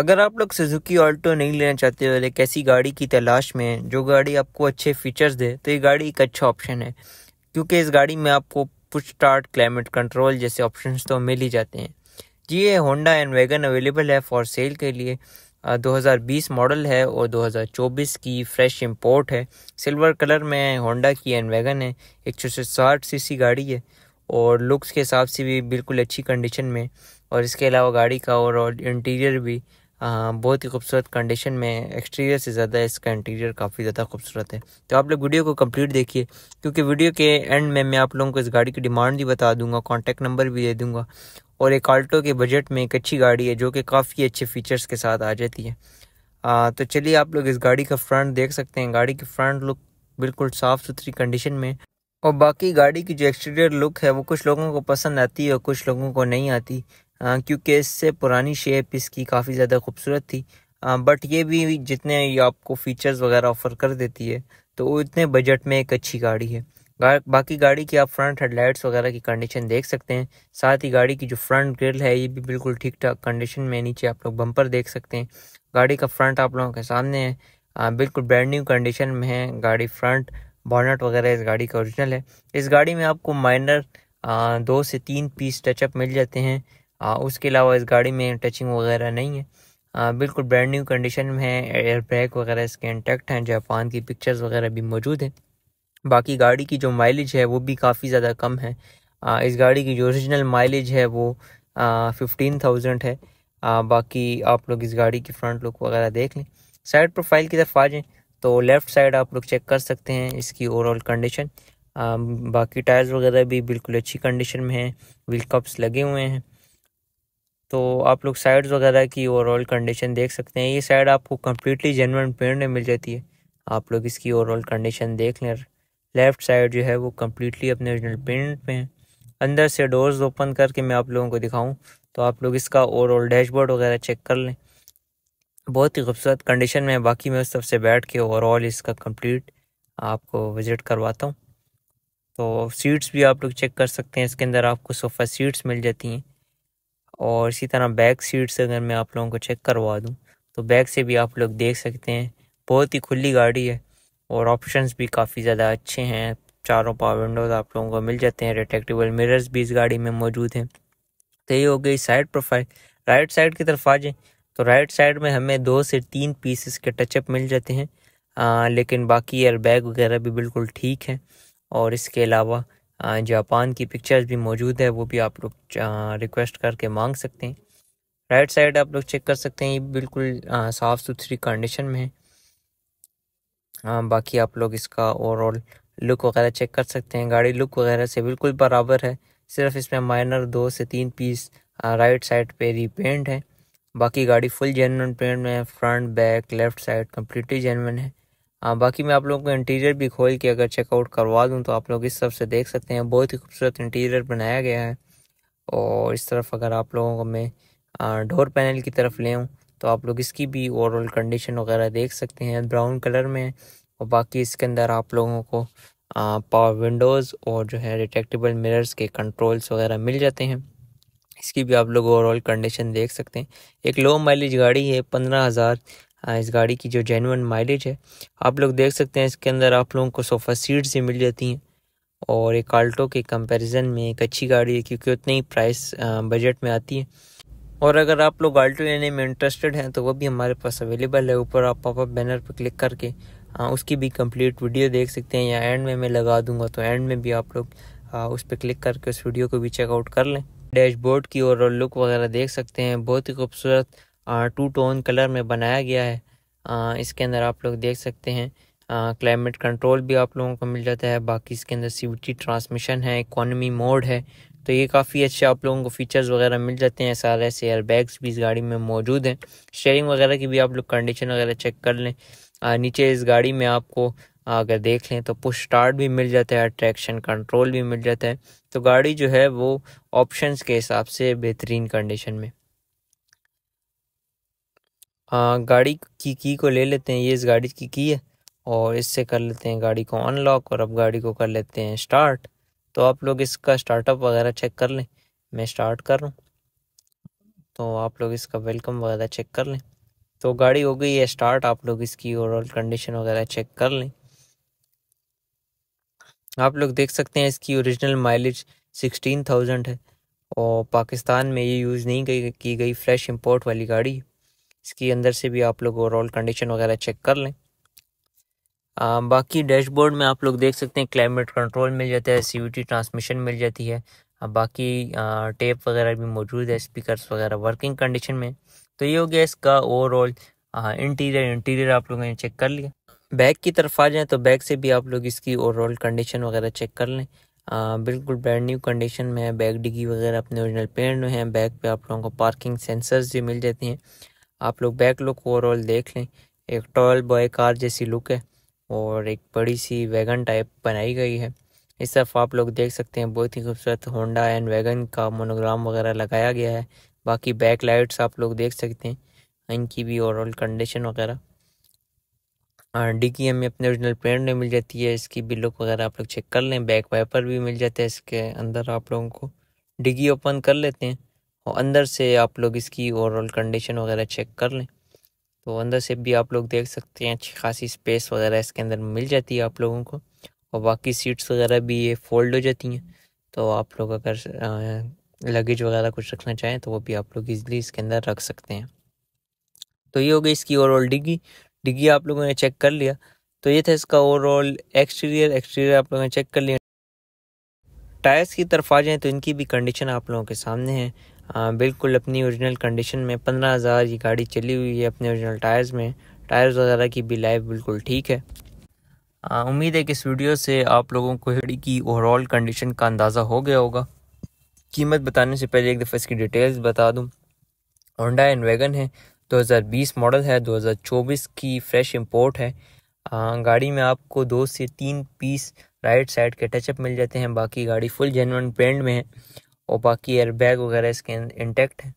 अगर आप लोग सुजुकी ऑल्टो नहीं लेना चाहते हो एक ऐसी गाड़ी की तलाश में है जो गाड़ी आपको अच्छे फीचर्स दे तो ये गाड़ी एक अच्छा ऑप्शन है क्योंकि इस गाड़ी में आपको पुश स्टार्ट क्लाइमेट कंट्रोल जैसे ऑप्शन तो मिल ही जाते हैं जी ये होंडा एंड वैगन अवेलेबल है फॉर सेल के लिए दो मॉडल है और दो की फ्रेश इम्पोर्ट है सिल्वर कलर में होंडा की एंड वैगन है एक सौ गाड़ी है और लुक्स के हिसाब से भी बिल्कुल अच्छी कंडीशन में और इसके अलावा गाड़ी का और इंटीरियर भी बहुत ही खूबसूरत कंडीशन में एक्सटीरियर से ज़्यादा इसका इंटीरियर काफ़ी ज़्यादा खूबसूरत है तो आप लोग वीडियो को कंप्लीट देखिए क्योंकि वीडियो के एंड में मैं आप लोगों को इस गाड़ी की डिमांड भी बता दूंगा कॉन्टैक्ट नंबर भी दे दूंगा और एक आल्टो के बजट में एक अच्छी गाड़ी है जो कि काफ़ी अच्छे फीचर्स के साथ आ जाती है आ, तो चलिए आप लोग इस गाड़ी का फ्रंट देख सकते हैं गाड़ी की फ्रंट लुक बिल्कुल साफ़ सुथरी कंडीशन में और बाकी गाड़ी की जो एक्सटीरियर लुक है वो कुछ लोगों को पसंद आती है और कुछ लोगों को नहीं आती क्योंकि इससे पुरानी शेप इसकी काफ़ी ज़्यादा खूबसूरत थी बट ये भी जितने ये आपको फीचर्स वगैरह ऑफर कर देती है तो वो इतने बजट में एक अच्छी गाड़ी है बाकी गाड़ी की आप फ्रंट हेडलाइट्स वगैरह की कंडीशन देख सकते हैं साथ ही गाड़ी की जो फ्रंट ग्रिल है ये भी बिल्कुल ठीक ठाक कंडीशन में नीचे आप लोग बम्पर देख सकते हैं गाड़ी का फ्रंट आप लोगों के सामने है आ, बिल्कुल ब्रांड न्यू कंडीशन में है गाड़ी फ्रंट बॉनट वगैरह इस गाड़ी का ओरिजिनल है इस गाड़ी में आपको माइनर दो से तीन पीस टचअप मिल जाते हैं आ, उसके अलावा इस गाड़ी में टचिंग वगैरह नहीं है आ, बिल्कुल ब्रांड न्यू कंडीशन में है एयर ब्रेक वगैरह इसके इंटेक्ट हैं जापान की पिक्चर्स वगैरह भी मौजूद हैं बाकी गाड़ी की जो माइलेज है वो भी काफ़ी ज़्यादा कम है आ, इस गाड़ी की जो ओरिजिनल माइलेज है वो फिफ्टीन थाउजेंड है आ, बाकी आप लोग इस गाड़ी की फ्रंट लुक वगैरह देख लें साइड प्रोफाइल की तरफ आ जाएँ तो लेफ़्ट साइड आप लोग चेक कर सकते हैं इसकी ओवरऑल कंडीशन बाकी टायर्स वगैरह भी बिल्कुल अच्छी कंडीशन में हैं व्हील कप्स लगे हुए हैं तो आप लोग साइड्स वगैरह की ओवरऑल कंडीशन देख सकते हैं ये साइड आपको कम्प्लीटली जेनवन पेंट में मिल जाती है आप लोग इसकी ओवरऑल कंडीशन देख लें लेफ़्ट साइड जो है वो कम्प्लीटली अपने ओरिजिनल पेंट में है अंदर से डोर्स ओपन करके मैं आप लोगों को दिखाऊं तो आप लोग इसका ओवरऑल डैशबोर्ड वगैरह चेक कर लें बहुत ही खूबसूरत कंडीशन में बाकी मैं उस तरफ से बैठ के ओवरऑल इसका कंप्लीट आपको विज़िट करवाता हूँ तो सीट्स भी आप लोग चेक कर सकते हैं इसके अंदर आपको सोफ़ा सीट्स मिल जाती हैं और इसी तरह बैक सीट से अगर मैं आप लोगों को चेक करवा दूँ तो बैक से भी आप लोग देख सकते हैं बहुत ही खुली गाड़ी है और ऑप्शंस भी काफ़ी ज़्यादा अच्छे हैं चारों पावर विंडोज आप लोगों को मिल जाते हैं रिटेक्टेबल मिरर्स भी इस गाड़ी में मौजूद हैं तो ये हो गई साइड प्रोफाइल राइट साइड की तरफ आ जाए तो राइट साइड में हमें दो से तीन पीसेस के टचअप मिल जाते हैं आ, लेकिन बाकी एयर बैग वगैरह भी बिल्कुल ठीक है और इसके अलावा जापान की पिक्चर्स भी मौजूद है वो भी आप लोग रिक्वेस्ट करके मांग सकते हैं राइट साइड आप लोग चेक कर सकते हैं ये बिल्कुल साफ़ सुथरी कंडीशन में है बाकी आप लोग इसका ओवरऑल लुक वगैरह चेक कर सकते हैं गाड़ी लुक वगैरह से बिल्कुल बराबर है सिर्फ इसमें माइनर दो से तीन पीस राइट साइड पे रिपेंट है बाकी गाड़ी फुल जेनवन पेंट में front back left side completely genuine है हाँ बाकी मैं आप लोगों को इंटीरियर भी खोल के अगर चेकआउट करवा दूँ तो आप लोग इस तरफ से देख सकते हैं बहुत ही खूबसूरत इंटीरियर बनाया गया है और इस तरफ अगर आप लोगों को मैं डोर पैनल की तरफ ले आऊँ तो आप लोग इसकी भी ओवरऑल कंडीशन वगैरह देख सकते हैं ब्राउन कलर में और बाकी इसके अंदर आप लोगों को पावर विंडोज़ और जो है रिटेक्टेबल मिरर्स के कंट्रोल्स वगैरह मिल जाते हैं इसकी भी आप लोग ओवरऑल कंडीशन देख सकते हैं एक लो माइलेज गाड़ी है पंद्रह हज़ार इस गाड़ी की जो जेनवन माइलेज है आप लोग देख सकते हैं इसके अंदर आप लोगों को सोफ़ा सीट से मिल जाती हैं और एक आल्टो के कंपैरिजन में एक अच्छी गाड़ी है क्योंकि उतनी ही प्राइस बजट में आती है और अगर आप लोग आल्टो लेने में इंटरेस्टेड हैं तो वो भी हमारे पास अवेलेबल है ऊपर आप पापा बैनर पर क्लिक करके आ, उसकी भी कंप्लीट वीडियो देख सकते हैं या एंड में मैं लगा दूंगा तो एंड में भी आप लोग उस पर क्लिक करके उस वीडियो को भी चेकआउट कर लें डैशबोर्ड की ओवरऑल लुक वगैरह देख सकते हैं बहुत ही खूबसूरत टू टोन कलर में बनाया गया है आ, इसके अंदर आप लोग देख सकते हैं क्लाइमेट कंट्रोल भी आप लोगों को मिल जाता है बाकी इसके अंदर सी ट्रांसमिशन है इकोनमी मोड है तो ये काफ़ी अच्छे आप लोगों को फीचर्स वगैरह मिल जाते हैं सारे ऐसे एयर बैग्स भी इस गाड़ी में मौजूद हैं स्टेयरिंग वगैरह की भी आप लोग कंडीशन वगैरह चेक कर लें आ, नीचे इस गाड़ी में आपको अगर देख लें तो पुश स्टार्ट भी मिल जाता है अट्रैक्शन कंट्रोल भी मिल जाता है तो गाड़ी जो है वो ऑप्शंस के हिसाब से बेहतरीन कंडीशन में आ, गाड़ी की की को ले लेते हैं ये इस गाड़ी की की है और इससे कर लेते हैं गाड़ी को अनलॉक और अब गाड़ी को कर लेते हैं स्टार्ट तो आप लोग इसका स्टार्टअप वगैरह चेक कर लें मैं स्टार्ट कर रहा हूँ तो आप लोग इसका वेलकम वगैरह चेक कर लें तो गाड़ी हो गई है स्टार्ट आप लोग इसकी ओवरऑल कंडीशन वगैरह चेक कर लें आप लोग देख सकते हैं इसकी ओरिजिनल माइलेज सिक्सटीन थाउजेंड है और पाकिस्तान में ये यूज़ नहीं की गई फ्रेश इंपोर्ट वाली गाड़ी इसके अंदर से भी आप लोग ओवरऑल कंडीशन वगैरह चेक कर लें आ, बाकी डैशबोर्ड में आप लोग देख सकते हैं क्लाइमेट कंट्रोल मिल जाता है सी ट्रांसमिशन मिल जाती है बाकी आ, टेप वगैरह भी मौजूद है स्पीकर्स वगैरह वर्किंग कंडीशन में तो ये हो गया इसका ओवरऑल इंटीरियर इंटीरियर आप लोगों ने चेक कर लिया बैग की तरफ आ जाए तो बैग से भी आप लोग इसकी ओवरऑल कंडीशन वगैरह चेक कर लें आ, बिल्कुल ब्रांड न्यू कंडीशन में है बैग डिगी वगैरह अपने ओरिजिनल पेंट में है बैग पे आप लोगों को पार्किंग सेंसर्स भी मिल जाती हैं आप लोग बैक लुक ओवरऑल देख लें एक टॉल बॉय कार जैसी लुक है और एक बड़ी सी वैगन टाइप बनाई गई है इस तरफ आप लोग देख सकते हैं बहुत ही खूबसूरत होंडा एंड वैगन का मोनोग्राम वगैरह लगाया गया है बाकी बैक लाइट्स आप लोग देख सकते हैं इनकी भी ओवरऑल कंडीशन वगैरह डिकी हमें अपने ओरिजिनल पेंट में मिल जाती है इसकी भी लुक वगैरह आप लोग चेक कर लें बैक वाइपर भी मिल जाता है इसके अंदर आप लोगों को डिगी ओपन कर लेते हैं और अंदर से आप लोग इसकी ओवरऑल कंडीशन वगैरह चेक कर लें तो अंदर से भी आप लोग देख सकते हैं अच्छी खासी स्पेस वगैरह इसके अंदर मिल जाती है आप लोगों को और बाकी सीट्स वगैरह भी ये फोल्ड हो जाती हैं तो आप लोग अगर लगेज वगैरह कुछ रखना चाहें तो वो भी आप लोग इजीली इसके अंदर रख सकते हैं तो ये हो गई इसकी ओवरऑल डिग्गी डिग्गी आप लोगों ने चेक कर लिया तो ये था इसका ओवरऑल एक्सटीरियर एक्सटीरियर आप लोगों ने चेक कर लिया टायर्स की तरफ आ जाएँ तो इनकी भी कंडीशन आप लोगों के सामने है बिल्कुल अपनी ओरिजिनल कंडीशन में पंद्रह हज़ार ये गाड़ी चली हुई है अपने ओरिजिनल टायर्स में टायर्स वगैरह की भी लाइफ बिल्कुल ठीक है उम्मीद है कि इस वीडियो से आप लोगों को गाड़ी की ओवरऑल कंडीशन का अंदाज़ा हो गया होगा कीमत बताने से पहले एक दफ़ा इसकी डिटेल्स बता दूँ होंडा एंड वैगन है 2020 मॉडल है 2024 की फ्रेश इंपोर्ट है आ, गाड़ी में आपको दो से तीन पीस राइट साइड के टचअप मिल जाते हैं बाकी गाड़ी फुल जेनवन ब्रांड में है और बाकी एयर बैग वगैरह इसके इंटेक्ट है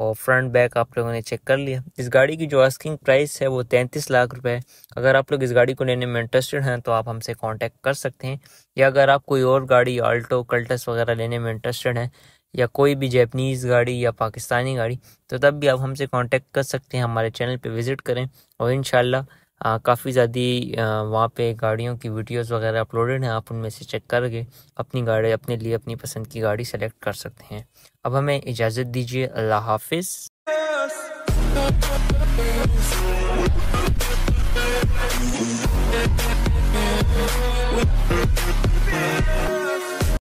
और फ्रंट बैग आप लोगों ने चेक कर लिया इस गाड़ी की जो आस्किंग प्राइस है वो तैंतीस लाख रुपए है अगर आप लोग इस गाड़ी को लेने में इंटरेस्टेड हैं तो आप हमसे कांटेक्ट कर सकते हैं या अगर आप कोई और गाड़ी आल्टो कल्टस वगैरह लेने में इंटरेस्टेड हैं या कोई भी जैपनीज़ गाड़ी या पाकिस्तानी गाड़ी तो तब भी आप हमसे कॉन्टैक्ट कर सकते हैं हमारे चैनल पर विज़िट करें और इन काफ़ी ज़्यादा वहाँ पे गाड़ियों की वीडियोस वगैरह अपलोडेड हैं आप उनमें से चेक करके अपनी गाड़ी अपने लिए अपनी पसंद की गाड़ी सेलेक्ट कर सकते हैं अब हमें इजाज़त दीजिए अल्लाह हाफिज़